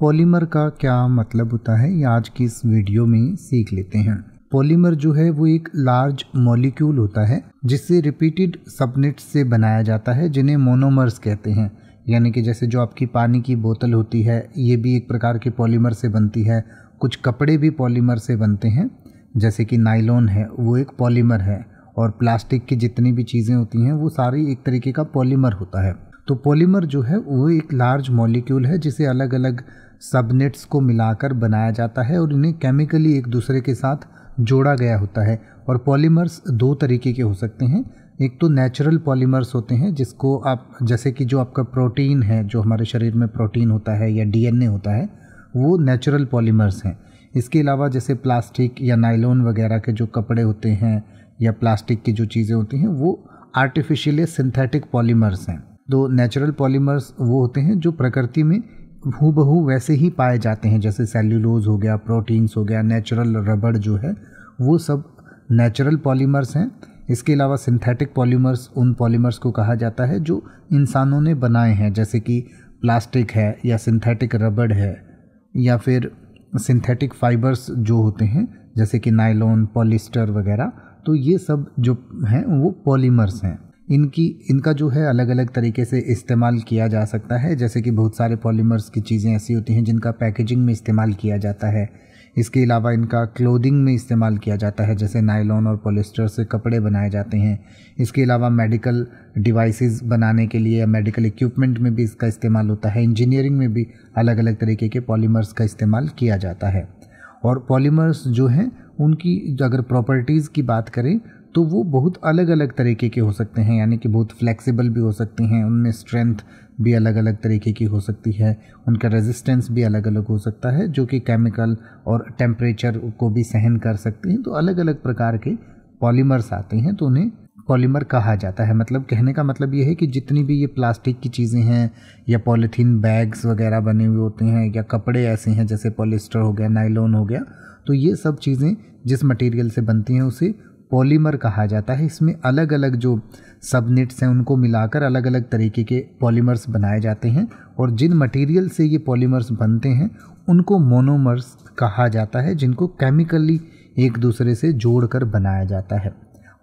polymer का क्या मतलब होता है ये आज की इस वीडियो में सीख लेते हैं पॉलीमर जो है वो एक लार्ज मॉलिक्यूल होता है जिसे रिपीटेड सबनेट से बनाया जाता है जिन्हें मोनोमर्स कहते हैं यानी कि जैसे जो आपकी पानी की बोतल होती है ये भी एक प्रकार के पॉलीमर से बनती है कुछ कपड़े भी पॉलीमर से बनते हैं जैसे कि नाइलॉन है वो एक पॉलीमर है और प्लास्टिक की जितनी भी चीज़ें होती हैं वो सारी एक तरीके का पॉलीमर होता है तो पॉलीमर जो है वो एक लार्ज मॉलिक्यूल है जिसे अलग अलग सबनेट्स को मिलाकर बनाया जाता है और इन्हें केमिकली एक दूसरे के साथ जोड़ा गया होता है और पॉलीमर्स दो तरीके के हो सकते हैं एक तो नेचुरल पॉलीमर्स होते हैं जिसको आप जैसे कि जो आपका प्रोटीन है जो हमारे शरीर में प्रोटीन होता है या डीएनए होता है वो नेचुरल पॉलीमर्स हैं इसके अलावा जैसे प्लास्टिक या नाइलॉन वगैरह के जो कपड़े होते हैं या प्लास्टिक की जो चीज़ें होती हैं वो आर्टिफिशियल या सिंथेटिक पॉलीमर्स हैं तो नेचुरल पॉलीमर्स वो होते हैं जो प्रकृति में हु बहू वैसे ही पाए जाते हैं जैसे सेल्यूलोज हो गया प्रोटीन्स हो गया नेचुरल रबड़ जो है वो सब नेचुरल पॉलीमर्स हैं इसके अलावा सिंथेटिक पॉलीमर्स उन पॉलीमर्स को कहा जाता है जो इंसानों ने बनाए हैं जैसे कि प्लास्टिक है या सिंथेटिक रबड़ है या फिर सिंथेटिक फाइबर्स जो होते हैं जैसे कि नायलॉन पॉलिस्टर वगैरह तो ये सब जो हैं वो पॉलीमर्स हैं इनकी इनका जो है अलग अलग तरीके से इस्तेमाल किया जा सकता है जैसे कि बहुत सारे पॉलीमर्स की चीज़ें ऐसी होती हैं जिनका पैकेजिंग में इस्तेमाल किया जाता है इसके अलावा इनका क्लोदिंग में इस्तेमाल किया जाता है जैसे नायलॉन और पोलिस्टर से कपड़े बनाए जाते हैं इसके अलावा मेडिकल डिवाइसेस बनाने के लिए या मेडिकल इक्विपमेंट में भी इसका इस्तेमाल होता है इंजीनियरिंग में भी अलग अलग तरीके के पॉलीमर्स का इस्तेमाल किया जाता है और पॉलीमर्स जो हैं उनकी अगर प्रॉपर्टीज़ की बात करें तो वो बहुत अलग अलग तरीके के हो सकते हैं यानी कि बहुत फ्लेक्सिबल भी हो सकते हैं उनमें स्ट्रेंथ भी अलग अलग तरीके की हो सकती है उनका रेजिस्टेंस भी अलग अलग हो सकता है जो कि केमिकल और टेम्परेचर को भी सहन कर सकते हैं तो अलग अलग प्रकार के पॉलीमर्स आते हैं तो उन्हें पॉलीमर कहा जाता है मतलब कहने का मतलब ये है कि जितनी भी ये प्लास्टिक की चीज़ें हैं या पॉलीथीन बैग्स वगैरह बने हुए होते हैं या कपड़े ऐसे हैं जैसे पॉलिस्टर हो गया नाइलॉन हो गया तो ये सब चीज़ें जिस मटेरियल से बनती हैं उसे पॉलीमर कहा जाता है इसमें अलग अलग जो सबनेट्स हैं उनको मिलाकर अलग अलग तरीके के पॉलीमर्स बनाए जाते हैं और जिन मटेरियल से ये पॉलीमर्स बनते हैं उनको मोनोमर्स कहा जाता है जिनको केमिकली एक दूसरे से जोड़कर बनाया जाता है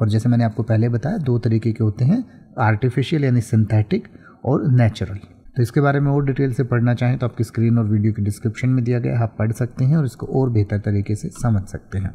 और जैसे मैंने आपको पहले बताया दो तरीके के होते हैं आर्टिफिशियल यानी सिंथेटिक और नेचुरल तो इसके बारे में और डिटेल से पढ़ना चाहें तो आपकी स्क्रीन और वीडियो के डिस्क्रिप्शन में दिया गया है आप पढ़ सकते हैं और इसको और बेहतर तरीके से समझ सकते हैं